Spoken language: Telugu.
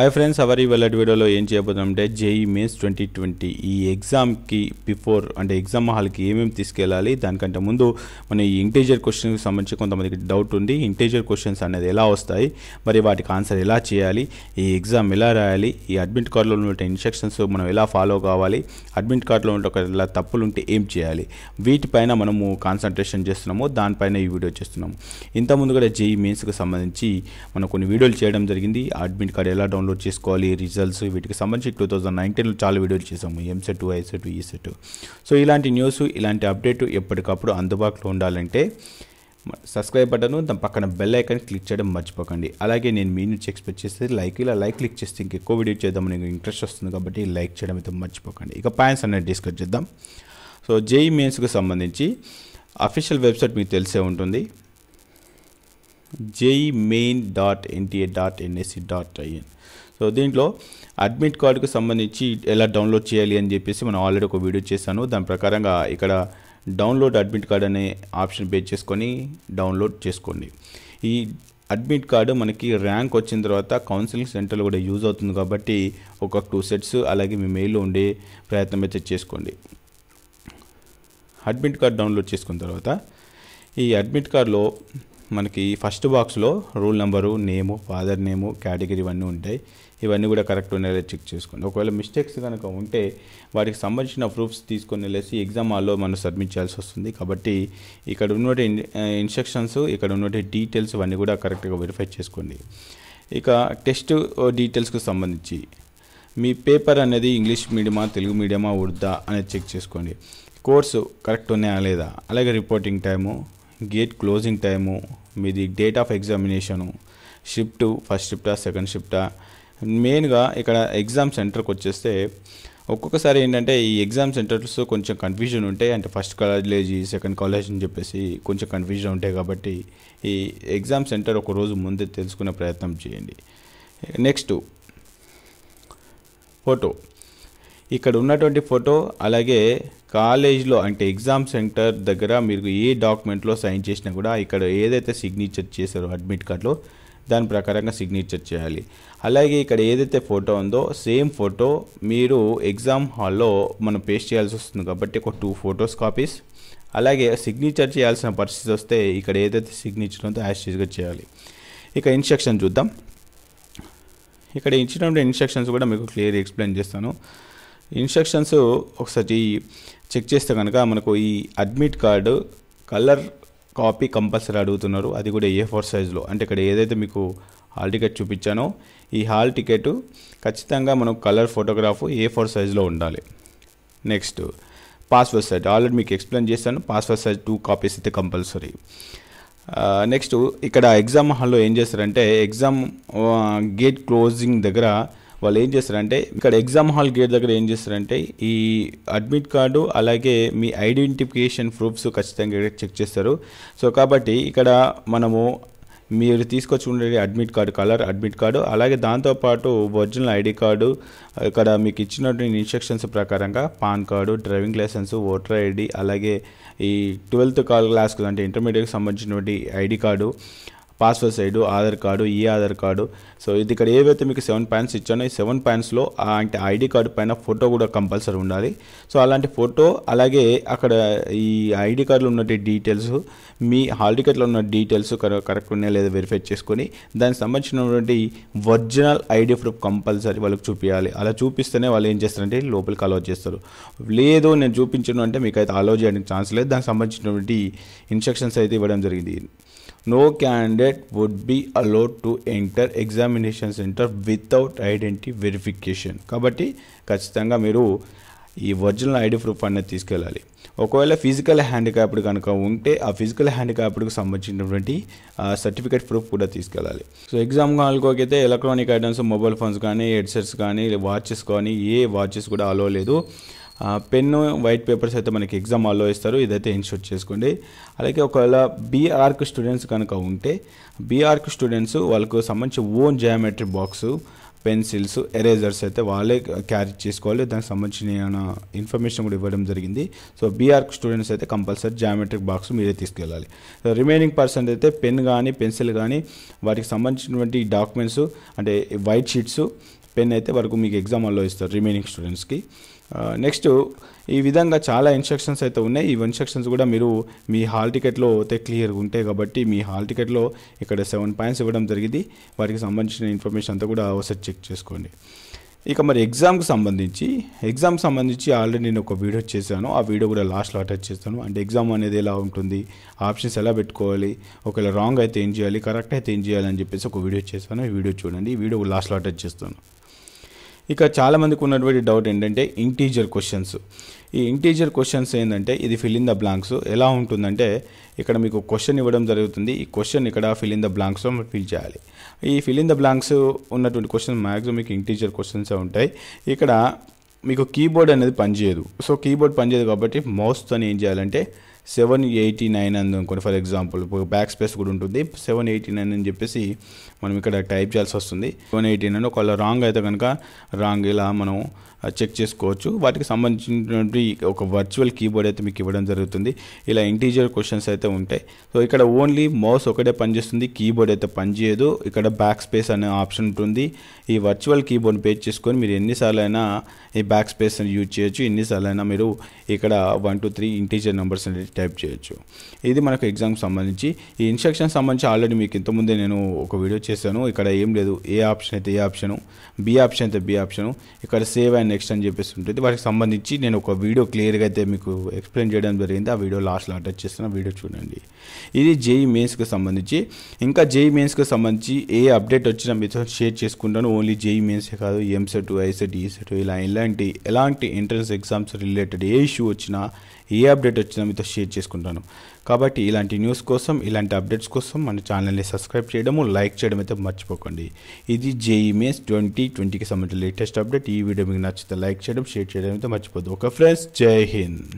హాయ్ ఫ్రెండ్స్ అవర్ వెళ్ళటి వీడియోలో ఏం e అంటే జేఈ మేస్ ట్వంటీ ట్వంటీ ఈ ఎగ్జామ్కి బిఫోర్ అంటే ఎగ్జామ్ హాల్కి ఏమేమి తీసుకెళ్ళాలి దానికంటే ముందు మన ఈ ఇంటేజర్ క్వశ్చన్కి సంబంధించి కొంతమందికి డౌట్ ఉంది ఇంటీజర్ క్వశ్చన్స్ అనేది ఎలా వస్తాయి మరి వాటికి ఆన్సర్ ఎలా చేయాలి ఈ ఎగ్జామ్ ఎలా రాయాలి ఈ అడ్మిట్ కార్డులో ఉన్న ఇన్స్ట్రక్షన్స్ మనం ఎలా ఫాలో కావాలి అడ్మిట్ కార్డులో ఉంటే ఒకవేళ తప్పులు ఉంటే ఏం చేయాలి వీటిపైన మనము కాన్సన్ట్రేషన్ చేస్తున్నాము దానిపైన ఈ వీడియో చేస్తున్నాము ఇంతకుముందు కూడా జేఈ మెయిన్స్కి e సంబంధించి మనం కొన్ని వీడియోలు చేయడం జరిగింది అడ్మిట్ కార్డు ఎలా డౌన్లోడ్ డౌన్లోడ్ చేసుకోవాలి రిజల్ట్స్ వీటికి సంబంధించి టూ థౌజండ్ నైన్టీన్లో చాలా వీడియోలు చేసాము ఎంసెట్ ఐసెట్ ఈసెట్ సో ఇలాంటి న్యూస్ ఇలాంటి అప్డేట్ ఎప్పటికప్పుడు అందుబాటులో ఉండాలంటే సబ్స్క్రైబ్ బటన్ దాని పక్కన బెల్ ఐకాన్ క్లిక్ చేయడం మర్చిపోకండి అలాగే నేను మీ నుంచి ఎక్స్పెక్ట్ చేస్తే లైక్ ఇలా లైక్ క్లిక్ చేస్తే ఎక్కువ వీడియో నీకు ఇంట్రెస్ట్ వస్తుంది కాబట్టి లైక్ చేయడం అయితే మర్చిపోకండి ఇక పాయింట్స్ అనేది డిస్కస్ చేద్దాం సో జేఈ మెయిన్స్కి సంబంధించి అఫీషియల్ వెబ్సైట్ మీకు తెలిసే ఉంటుంది JEE main dot NTA dot NIC dot IN so దీంట్లో అడ్మిట్ కార్డుకు సంబంధించి ఎలా డౌన్లోడ్ చేయాలి అని చెప్పేసి మనం ఆల్రెడీ ఒక వీడియో చేశాను దాని ప్రకారంగా ఇక్కడ డౌన్లోడ్ అడ్మిట్ కార్డ్ అనే ఆప్షన్ పే చేసుకొని డౌన్లోడ్ చేసుకోండి ఈ అడ్మిట్ కార్డు మనకి ర్యాంక్ వచ్చిన తర్వాత కౌన్సిలింగ్ సెంటర్లో కూడా యూజ్ అవుతుంది కాబట్టి ఒక టూ సెట్స్ అలాగే మీ మెయిల్లో ఉండే ప్రయత్నం అయితే చేసుకోండి అడ్మిట్ కార్డ్ డౌన్లోడ్ చేసుకున్న తర్వాత ఈ అడ్మిట్ కార్డులో మనకి ఫస్ట్ బాక్స్లో roll number name father name category ఇవన్నీ ఉంటాయి ఇవన్నీ కూడా కరెక్ట్ ఉన్నాయో చెక్ చేసుకోండి ఒకవేళ మిస్టేక్స్ కనుక ఉంటే వాటికి సంబంధించిన ప్రూఫ్స్ తీసుకొని వెళ్ళేసి ఎగ్జామ్ హాల్లో మనం సబ్మిట్ చేయాల్సి వస్తుంది కాబట్టి ఇక్కడ ఉన్నటి ఇన్స్ట్రక్షన్స్ ఇక్కడ ఉన్నటి డీటెయిల్స్ ఇవన్నీ కూడా కరెక్ట్గా వెరిఫై చేసుకోండి ఇక టెస్ట్ డీటెయిల్స్కు సంబంధించి మీ పేపర్ అనేది ఇంగ్లీష్ మీడియమా తెలుగు మీడియమా ఉర్దా అనేది చెక్ చేసుకోండి కోర్సు కరెక్ట్ ఉన్నాయా లేదా అలాగే reporting time gate closing time మీది date of examination shift first షిఫ్టా సెకండ్ షిఫ్టా మెయిన్గా ఇక్కడ ఎగ్జామ్ సెంటర్కి వచ్చేస్తే ఒక్కొక్కసారి ఏంటంటే ఈ ఎగ్జామ్ సెంటర్స్ కొంచెం కన్ఫ్యూజన్ ఉంటాయి అంటే ఫస్ట్ కాలేజ్ సెకండ్ కాలేజ్ అని చెప్పేసి కొంచెం కన్ఫ్యూజన్ ఉంటాయి కాబట్టి ఈ ఎగ్జామ్ సెంటర్ ఒక రోజు ముందే తెలుసుకునే ప్రయత్నం చేయండి నెక్స్ట్ ఫోటో ఇక్కడ ఉన్నటువంటి ఫోటో అలాగే కాలేజ్లో అంటే ఎగ్జామ్ సెంటర్ దగ్గర మీరు ఏ డాక్యుమెంట్లో సైన్ చేసినా కూడా ఇక్కడ ఏదైతే సిగ్నేచర్ చేశారో అడ్మిట్ కార్డులో దాని ప్రకారంగా సిగ్నేచర్ చేయాలి అలాగే ఇక్కడ ఏదైతే ఫోటో ఉందో సేమ్ ఫోటో మీరు ఎగ్జామ్ హాల్లో మనం పేస్ట్ చేయాల్సి వస్తుంది కాబట్టి ఒక టూ ఫొటోస్ కాపీస్ అలాగే సిగ్నేచర్ చేయాల్సిన పరిస్థితి వస్తే ఇక్కడ ఏదైతే సిగ్నేచర్ ఉందో యాషేజ్గా చేయాలి ఇక ఇన్స్ట్రక్షన్ చూద్దాం ఇక్కడ ఇచ్చినటువంటి ఇన్స్ట్రక్షన్స్ కూడా మీకు క్లియర్ ఎక్స్ప్లెయిన్ చేస్తాను ఇన్స్ట్రక్షన్స్ ఒకసారి చెక్ చేస్తే కనుక మనకు ఈ admit card colour copy compulsory అడుగుతున్నారు అది కూడా ఏ ఫోర్ సైజులో అంటే ఇక్కడ ఏదైతే మీకు హాల్ టికెట్ చూపించానో ఈ హాల్ టికెట్ ఖచ్చితంగా మనం కలర్ ఫోటోగ్రాఫ్ ఏ ఫోర్ సైజులో ఉండాలి నెక్స్ట్ పాస్వర్డ్ సైజ్ ఆల్రెడీ మీకు ఎక్స్ప్లెయిన్ చేశాను పాస్వర్డ్ సైజ్ టూ కాపీస్ అయితే కంపల్సరీ నెక్స్ట్ ఇక్కడ ఎగ్జామ్ హాల్లో ఏం చేస్తారంటే ఎగ్జామ్ గేట్ క్లోజింగ్ దగ్గర వాళ్ళు ఏం చేస్తారంటే ఇక్కడ ఎగ్జామ్ హాల్ గేట్ దగ్గర ఏం చేస్తారంటే ఈ అడ్మిట్ కార్డు అలాగే మీ ఐడెంటిఫికేషన్ ప్రూఫ్స్ ఖచ్చితంగా చెక్ చేస్తారు సో కాబట్టి ఇక్కడ మనము మీరు తీసుకొచ్చి ఉండే admit card colour admit card అలాగే దాంతోపాటు ఒరిజినల్ ఐడి కార్డు ఇక్కడ మీకు ఇచ్చినటువంటి ఇన్స్ట్రక్షన్స్ ప్రకారంగా PAN card driving licence voter ID అలాగే ఈ ట్వెల్త్ కాల్ క్లాస్కి అంటే ఇంటర్మీడియట్కి సంబంధించినటువంటి ID card passport size Aadhaar card ఈ ఆధార్ కార్డు సో ఇది ఇక్కడ ఏవైతే మీకు సెవెన్ పాయింట్స్ ఇచ్చానో ఈ సెవెన్ పాయింట్స్లో అంటే ఐడి కార్డు పైన ఫోటో కూడా కంపల్సరీ ఉండాలి సో అలాంటి ఫోటో అలాగే అక్కడ ఈ ఐడి కార్డులో ఉన్న డీటెయిల్స్ మీ హాల్ టికెట్లో ఉన్న డీటెయిల్స్ కరెక్ట్ ఉన్నాయా లేదా వెరిఫై చేసుకొని దానికి సంబంధించినటువంటి ఒరిజినల్ ఐడి ప్రూఫ్ కంపల్సరీ వాళ్ళకి చూపించాలి అలా చూపిస్తేనే వాళ్ళు ఏం చేస్తారంటే లోపలికి అలవాటు చేస్తారు లేదు నేను చూపించను అంటే మీకు అయితే అలో చేయడానికి ఛాన్స్ లేదు దానికి సంబంధించినటువంటి ఇన్స్ట్రక్షన్స్ అయితే ఇవ్వడం జరిగింది no candidate would be allowed to enter examination centre without identity verification కాబట్టి ఖచ్చితంగా మీరు ఈ ఒరిజినల్ ఐడి ప్రూఫ్ అనేది తీసుకెళ్ళాలి ఒకవేళ ఫిజికల్ హ్యాండిక్యాప్డ్ కనుక ఉంటే ఆ ఫిజికల్ హ్యాండిక్యాప్డ్కి సంబంధించినటువంటి సర్టిఫికేట్ ప్రూఫ్ కూడా తీసుకెళ్ళాలి సో ఎగ్జామ్ హాల్కోకైతే ఎలక్ట్రానిక్ ఐటమ్స్ మొబైల్ ఫోన్స్ కానీ హెడ్సెట్స్ కానీ వాచెస్ కానీ ఏ వాచెస్ కూడా అలో లేదు పెన్ను వైట్ పేపర్స్ అయితే మనకి ఎగ్జామ్ అలో ఇస్తారు ఇదైతే ఇన్షూట్ చేసుకోండి అలాగే ఒకవేళ బీఆర్క్ స్టూడెంట్స్ కనుక ఉంటే బీఆర్క్ స్టూడెంట్స్ వాళ్ళకు సంబంధించి own geometry box pencils erasers అయితే వాళ్ళే క్యారీ చేసుకోవాలి దానికి సంబంధించిన ఇన్ఫర్మేషన్ కూడా ఇవ్వడం జరిగింది సో బీఆర్క్ స్టూడెంట్స్ అయితే కంపల్సరీ జామెట్రిక్ బాక్స్ మీరే తీసుకెళ్ళాలి సో రిమైనింగ్ పర్సన్ అయితే పెన్ కానీ పెన్సిల్ కానీ వాటికి సంబంధించినటువంటి డాక్యుమెంట్స్ అంటే వైట్ షీట్స్ పెన్ అయితే వరకు మీకు ఎగ్జామ్ అల్లో ఇస్తారు రిమైనింగ్ స్టూడెంట్స్కి నెక్స్ట్ ఈ విధంగా చాలా ఇన్స్ట్రక్షన్స్ అయితే ఉన్నాయి ఈ ఇన్స్ట్రక్షన్స్ కూడా మీరు మీ హాల్ టికెట్లో అయితే క్లియర్గా ఉంటాయి కాబట్టి మీ హాల్ టికెట్లో ఇక్కడ సెవెన్ పాయింట్స్ ఇవ్వడం జరిగింది వారికి సంబంధించిన ఇన్ఫర్మేషన్ అంతా కూడా ఒకసారి చెక్ చేసుకోండి ఇక మరి ఎగ్జామ్కి సంబంధించి ఎగ్జామ్కి సంబంధించి ఆల్రెడీ నేను ఒక వీడియో చేశాను ఆ వీడియో కూడా లాస్ట్లో అటాచ్ చేస్తాను అంటే ఎగ్జామ్ అనేది ఎలా ఉంటుంది ఆప్షన్స్ ఎలా పెట్టుకోవాలి ఒకవేళ రాంగ్ అయితే ఏం చేయాలి కరెక్ట్ అయితే ఏం చేయాలి అని చెప్పేసి ఒక వీడియో చేశాను ఈ వీడియో చూడండి ఈ వీడియో లాస్ట్లో అటాచ్ చేస్తాను ఇక చాలామందికి ఉన్నటువంటి డౌట్ ఏంటంటే ఇంటీజర్ క్వశ్చన్స్ ఈ ఇంటీజర్ క్వశ్చన్స్ ఏంటంటే ఇది ఫిల్ ఇన్ ద బ్లాంక్స్ ఎలా ఉంటుందంటే ఇక్కడ మీకు క్వశ్చన్ ఇవ్వడం జరుగుతుంది ఈ క్వశ్చన్ ఇక్కడ fill in the blanks fill చేయాలి ఈ ఫిల్ ఇన్ ద బ్లాంక్స్ ఉన్నటువంటి క్వశ్చన్ మ్యాక్సిమం మీకు ఇంటీజర్ క్వశ్చన్స్ ఉంటాయి ఇక్కడ మీకు కీబోర్డ్ అనేది పనిచేయదు సో కీబోర్డ్ పనిచేయదు కాబట్టి మౌస్తో ఏం చేయాలంటే సెవెన్ ఎయిటీ నైన్ అని అనుకోండి ఫర్ ఎగ్జాంపుల్ బ్యాక్ స్పేస్ కూడా ఉంటుంది సెవెన్ ఎయిటీ నైన్ అని చెప్పేసి మనం ఇక్కడ టైప్ చేయాల్సి వస్తుంది సెవెన్ ఎయిటీ నైన్ ఒకవేళ రాంగ్ అయితే కనుక రాంగ్ ఇలా మనం చెక్ చేసుకోవచ్చు వాటికి సంబంధించినటువంటి ఒక వర్చువల్ కీబోర్డ్ అయితే మీకు ఇవ్వడం జరుగుతుంది ఇలా ఇంటీజర్ క్వశ్చన్స్ అయితే ఉంటాయి సో ఇక్కడ ఓన్లీ మౌస్ ఒకటే పనిచేస్తుంది కీబోర్డ్ అయితే పనిచేయదు ఇక్కడ బ్యాక్ స్పేస్ అనే ఆప్షన్ ఉంటుంది ఈ వర్చువల్ కీబోర్డ్ పేజ్ చేసుకొని మీరు ఎన్నిసార్లు అయినా ఈ బ్యాక్ స్పేస్ని యూజ్ చేయొచ్చు ఎన్నిసార్లు అయినా మీరు ఇక్కడ one two three integer numbers అనేది టైప్ చేయొచ్చు ఇది మనకు ఎగ్జామ్కి సంబంధించి ఈ ఇన్స్ట్రక్షన్ సంబంధించి ఆల్రెడీ మీకు ఇంతకుముందే నేను ఒక వీడియో చేశాను ఇక్కడ ఏం లేదు ఏ ఆప్షన్ అయితే ఏ ఆప్షను బి ఆప్షన్ అయితే బి ఆప్షను ఇక్కడ సేవ్ అండ్ నెక్స్ట్ అని చెప్పేసి ఉంటుంది వాటికి సంబంధించి నేను ఒక వీడియో క్లియర్గా అయితే మీకు ఎక్స్ప్లెయిన్ చేయడం జరిగింది ఆ వీడియో లాస్ట్లో అటాచ్ చేస్తున్న వీడియో చూడండి ఇది జేఈ మెయిన్స్కి సంబంధించి ఇంకా జేఈ మెయిన్స్కి సంబంధించి ఏ అప్డేట్ వచ్చినా మీతో షేర్ చేసుకుంటాను ఓన్లీ జేఈ మెయిన్సే కాదు ఎంసెట్ ఐసెట్ ఈసెట్ ఇలా ఇలాంటి ఎలాంటి ఎంట్రన్స్ ఎగ్జామ్స్ రిలేటెడ్ ఏ ఇష్యూ వచ్చినా ఏ అప్డేట్ వచ్చినా మీతో షేర్ చేసుకుంటాను కాబట్టి ఇలాంటి న్యూస్ కోసం ఇలాంటి అప్డేట్స్ కోసం మన ఛానల్ని సబ్స్క్రైబ్ చేయడము లైక్ చేయడం అయితే మర్చిపోకండి ఇది జేఈ మేస్ ట్వంటీ ట్వంటీకి సంబంధించిన లేటెస్ట్ అప్డేట్ ఈ వీడియో మీకు నచ్చితే లైక్ చేయడం షేర్ చేయడం అయితే మర్చిపోద్దు ఓకే ఫ్రెండ్స్ జై హింద్